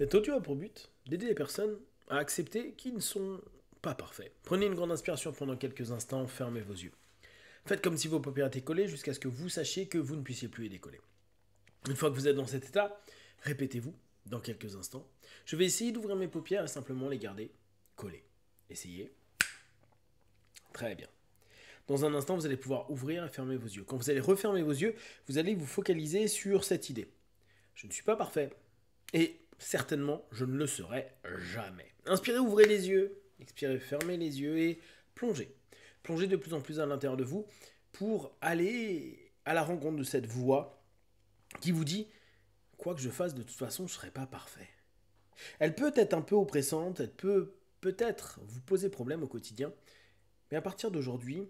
Cet audio a pour but d'aider les personnes à accepter qu'ils ne sont pas parfaits. Prenez une grande inspiration pendant quelques instants, fermez vos yeux. Faites comme si vos paupières étaient collées jusqu'à ce que vous sachiez que vous ne puissiez plus les décoller. Une fois que vous êtes dans cet état, répétez-vous dans quelques instants. Je vais essayer d'ouvrir mes paupières et simplement les garder collées. Essayez. Très bien. Dans un instant, vous allez pouvoir ouvrir et fermer vos yeux. Quand vous allez refermer vos yeux, vous allez vous focaliser sur cette idée. Je ne suis pas parfait. Et Certainement, je ne le serai jamais. Inspirez, ouvrez les yeux. Expirez, fermez les yeux et plongez. Plongez de plus en plus à l'intérieur de vous pour aller à la rencontre de cette voix qui vous dit quoi que je fasse, de toute façon, je ne serai pas parfait. Elle peut être un peu oppressante, elle peut peut-être vous poser problème au quotidien, mais à partir d'aujourd'hui,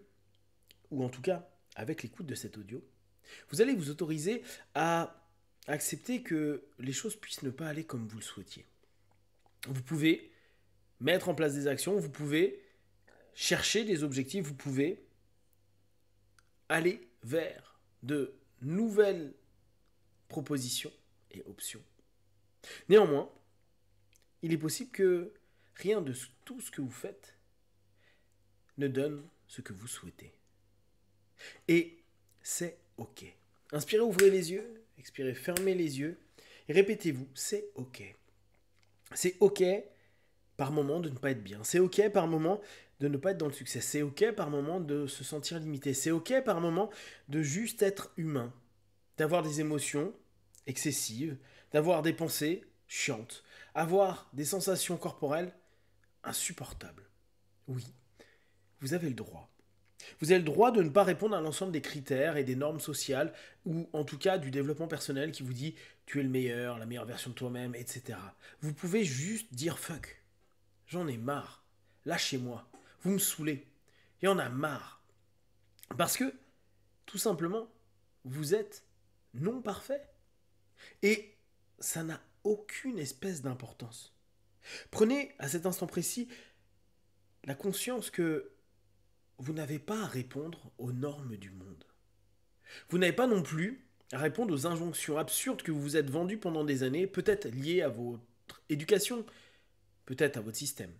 ou en tout cas avec l'écoute de cet audio, vous allez vous autoriser à accepter que les choses puissent ne pas aller comme vous le souhaitiez. Vous pouvez mettre en place des actions, vous pouvez chercher des objectifs, vous pouvez aller vers de nouvelles propositions et options. Néanmoins, il est possible que rien de tout ce que vous faites ne donne ce que vous souhaitez. Et c'est OK. Inspirez, ouvrez les yeux Expirez, fermez les yeux et répétez-vous, c'est OK. C'est OK par moment de ne pas être bien. C'est OK par moment de ne pas être dans le succès. C'est OK par moment de se sentir limité. C'est OK par moment de juste être humain, d'avoir des émotions excessives, d'avoir des pensées chiantes, avoir des sensations corporelles insupportables. Oui, vous avez le droit. Vous avez le droit de ne pas répondre à l'ensemble des critères et des normes sociales, ou en tout cas du développement personnel qui vous dit tu es le meilleur, la meilleure version de toi-même, etc. Vous pouvez juste dire fuck. J'en ai marre. Lâchez-moi. Vous me saoulez. Il y en a marre. Parce que, tout simplement, vous êtes non parfait. Et ça n'a aucune espèce d'importance. Prenez à cet instant précis la conscience que vous n'avez pas à répondre aux normes du monde. Vous n'avez pas non plus à répondre aux injonctions absurdes que vous vous êtes vendues pendant des années, peut-être liées à votre éducation, peut-être à votre système.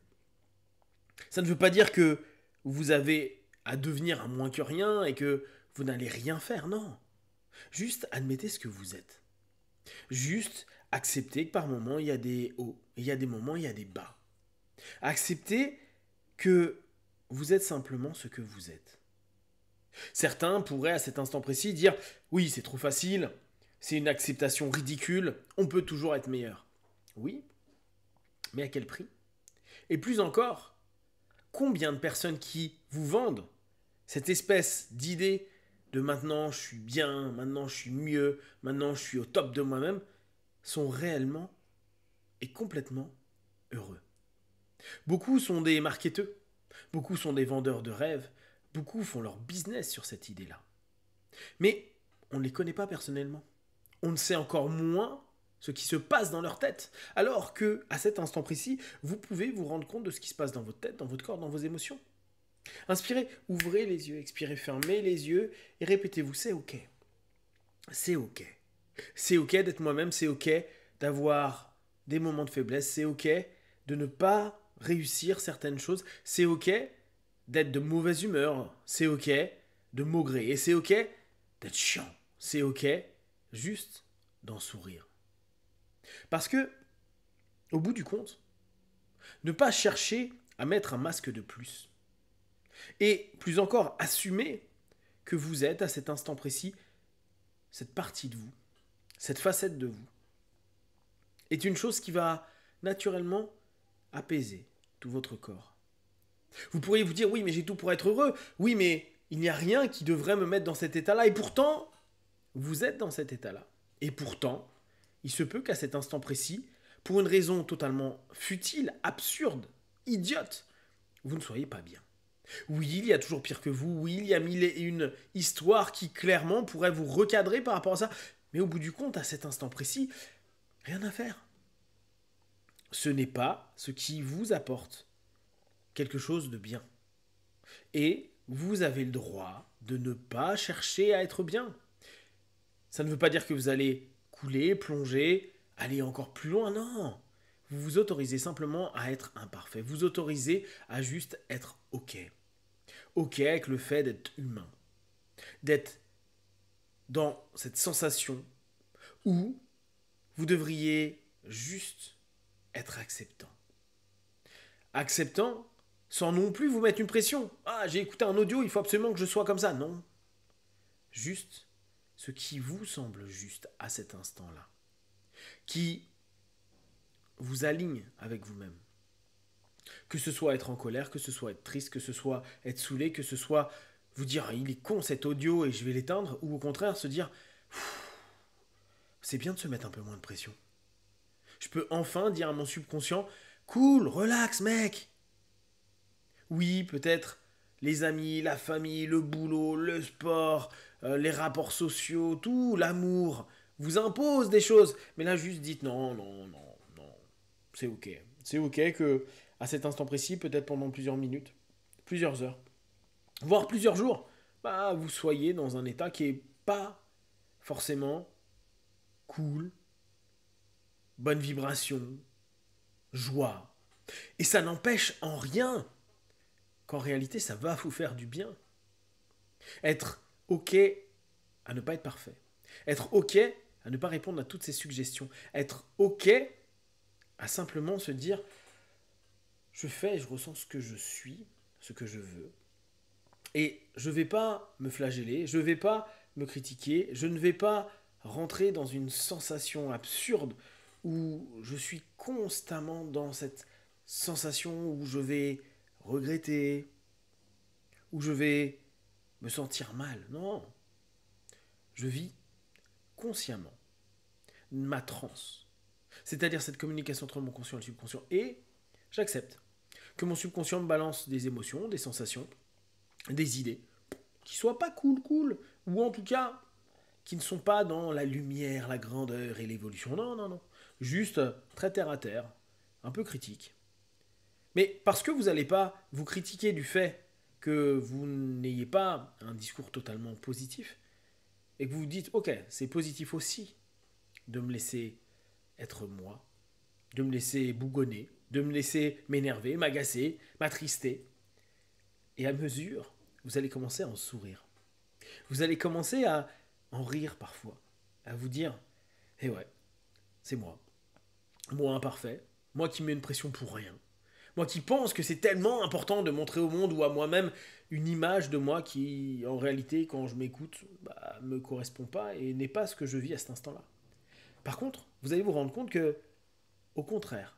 Ça ne veut pas dire que vous avez à devenir un moins que rien et que vous n'allez rien faire, non. Juste admettez ce que vous êtes. Juste acceptez que par moments il y a des hauts, il y a des moments il y a des bas. Acceptez que vous êtes simplement ce que vous êtes. Certains pourraient à cet instant précis dire oui, c'est trop facile, c'est une acceptation ridicule, on peut toujours être meilleur. Oui, mais à quel prix Et plus encore, combien de personnes qui vous vendent cette espèce d'idée de maintenant je suis bien, maintenant je suis mieux, maintenant je suis au top de moi-même, sont réellement et complètement heureux. Beaucoup sont des marketeurs, Beaucoup sont des vendeurs de rêves, beaucoup font leur business sur cette idée-là. Mais on ne les connaît pas personnellement. On ne sait encore moins ce qui se passe dans leur tête, alors que, à cet instant précis, vous pouvez vous rendre compte de ce qui se passe dans votre tête, dans votre corps, dans vos émotions. Inspirez, ouvrez les yeux, expirez, fermez les yeux et répétez-vous, c'est ok. C'est ok. C'est ok d'être moi-même, c'est ok d'avoir des moments de faiblesse, c'est ok de ne pas réussir certaines choses. C'est ok d'être de mauvaise humeur. C'est ok de maugrer. Et c'est ok d'être chiant. C'est ok juste d'en sourire. Parce que, au bout du compte, ne pas chercher à mettre un masque de plus. Et plus encore, assumer que vous êtes à cet instant précis, cette partie de vous, cette facette de vous, est une chose qui va naturellement apaiser, tout votre corps. Vous pourriez vous dire, oui, mais j'ai tout pour être heureux, oui, mais il n'y a rien qui devrait me mettre dans cet état-là, et pourtant, vous êtes dans cet état-là. Et pourtant, il se peut qu'à cet instant précis, pour une raison totalement futile, absurde, idiote, vous ne soyez pas bien. Oui, il y a toujours pire que vous, oui, il y a mille et une histoires qui clairement pourraient vous recadrer par rapport à ça, mais au bout du compte, à cet instant précis, rien à faire ce n'est pas ce qui vous apporte quelque chose de bien. Et vous avez le droit de ne pas chercher à être bien. Ça ne veut pas dire que vous allez couler, plonger, aller encore plus loin, non. Vous vous autorisez simplement à être imparfait, vous autorisez à juste être OK. OK avec le fait d'être humain, d'être dans cette sensation où vous devriez juste être acceptant. Acceptant sans non plus vous mettre une pression. Ah, j'ai écouté un audio, il faut absolument que je sois comme ça. Non. Juste ce qui vous semble juste à cet instant-là. Qui vous aligne avec vous-même. Que ce soit être en colère, que ce soit être triste, que ce soit être saoulé, que ce soit vous dire ah, il est con cet audio et je vais l'éteindre, ou au contraire se dire c'est bien de se mettre un peu moins de pression je peux enfin dire à mon subconscient Cool, relax, mec Oui, peut-être les amis, la famille, le boulot, le sport, euh, les rapports sociaux, tout, l'amour, vous impose des choses. Mais là, juste dites non, non, non, non, c'est ok. C'est ok que, à cet instant précis, peut-être pendant plusieurs minutes, plusieurs heures, voire plusieurs jours, bah, vous soyez dans un état qui est pas forcément cool, bonne vibration, joie. Et ça n'empêche en rien qu'en réalité, ça va vous faire du bien. Être OK à ne pas être parfait. Être OK à ne pas répondre à toutes ces suggestions. Être OK à simplement se dire, je fais, je ressens ce que je suis, ce que je veux. Et je ne vais pas me flageller, je ne vais pas me critiquer, je ne vais pas rentrer dans une sensation absurde où je suis constamment dans cette sensation où je vais regretter, où je vais me sentir mal. Non. Je vis consciemment ma transe. C'est-à-dire cette communication entre mon conscient et le subconscient. Et j'accepte que mon subconscient me balance des émotions, des sensations, des idées, qui soient pas cool, cool, ou en tout cas, qui ne sont pas dans la lumière, la grandeur et l'évolution. Non, non, non juste très terre à terre, un peu critique. Mais parce que vous n'allez pas vous critiquer du fait que vous n'ayez pas un discours totalement positif, et que vous vous dites, ok, c'est positif aussi de me laisser être moi, de me laisser bougonner, de me laisser m'énerver, m'agacer, m'attrister. Et à mesure, vous allez commencer à en sourire. Vous allez commencer à en rire parfois, à vous dire, eh ouais, c'est moi, moi imparfait, moi qui mets une pression pour rien, moi qui pense que c'est tellement important de montrer au monde ou à moi-même une image de moi qui, en réalité, quand je m'écoute, ne bah, me correspond pas et n'est pas ce que je vis à cet instant-là. Par contre, vous allez vous rendre compte que, au contraire,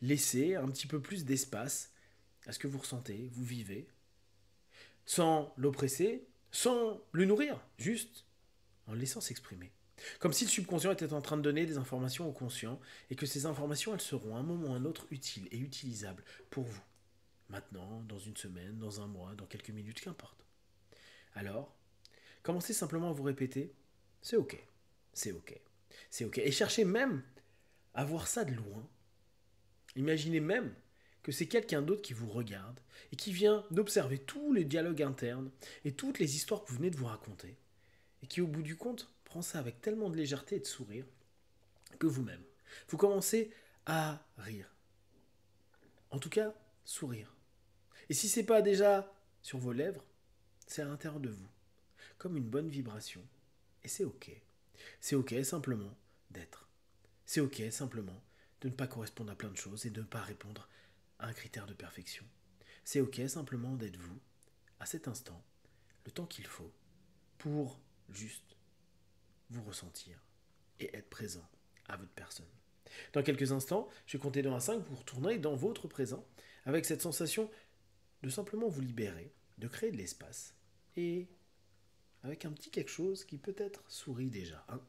laissez un petit peu plus d'espace à ce que vous ressentez, vous vivez, sans l'oppresser, sans le nourrir, juste en laissant s'exprimer. Comme si le subconscient était en train de donner des informations au conscient et que ces informations, elles seront à un moment ou à un autre utiles et utilisables pour vous. Maintenant, dans une semaine, dans un mois, dans quelques minutes, qu'importe. Alors, commencez simplement à vous répéter c'est ok, c'est ok, c'est ok. Et cherchez même à voir ça de loin. Imaginez même que c'est quelqu'un d'autre qui vous regarde et qui vient d'observer tous les dialogues internes et toutes les histoires que vous venez de vous raconter et qui, au bout du compte, prend ça avec tellement de légèreté et de sourire que vous-même, vous commencez à rire. En tout cas, sourire. Et si ce n'est pas déjà sur vos lèvres, c'est à l'intérieur de vous, comme une bonne vibration. Et c'est ok. C'est ok simplement d'être. C'est ok simplement de ne pas correspondre à plein de choses et de ne pas répondre à un critère de perfection. C'est ok simplement d'être vous, à cet instant, le temps qu'il faut, pour juste vous ressentir et être présent à votre personne. Dans quelques instants, je vais compter dans un 5 vous retournerez dans votre présent avec cette sensation de simplement vous libérer, de créer de l'espace et avec un petit quelque chose qui peut-être sourit déjà. 1,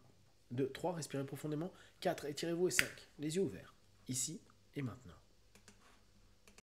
2, 3, respirez profondément. 4, étirez-vous et 5, les yeux ouverts, ici et maintenant.